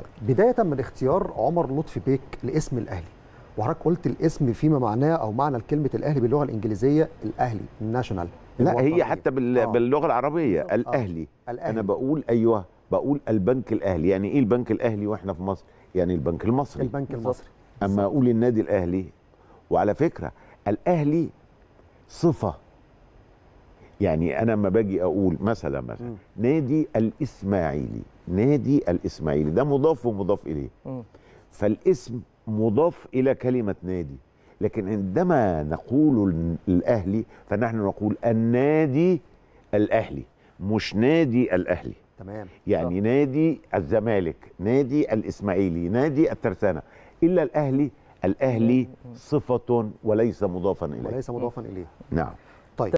طيب بدايه من اختيار عمر لطفي بيك لاسم الاهلي وحضرتك قلت الاسم فيما معناه او معنى كلمه الاهلي باللغه الانجليزيه الاهلي الناشونال لا هي حتى بال... آه. باللغه العربيه آه. الأهلي. الاهلي انا بقول ايوه بقول البنك الاهلي يعني ايه البنك الاهلي واحنا في مصر يعني البنك المصري البنك المصري اما اقول النادي الاهلي وعلى فكره الاهلي صفه يعني انا لما باجي اقول مثلا مثلا نادي الاسماعيلي نادي الاسماعيلي ده مضاف ومضاف اليه فالاسم مضاف الى كلمه نادي لكن عندما نقول الاهلي فنحن نقول النادي الاهلي مش نادي الاهلي تمام يعني صح. نادي الزمالك نادي الاسماعيلي نادي الترسانه الا الاهلي الاهلي صفه وليس مضافا اليه وليس مضافا اليه نعم طيب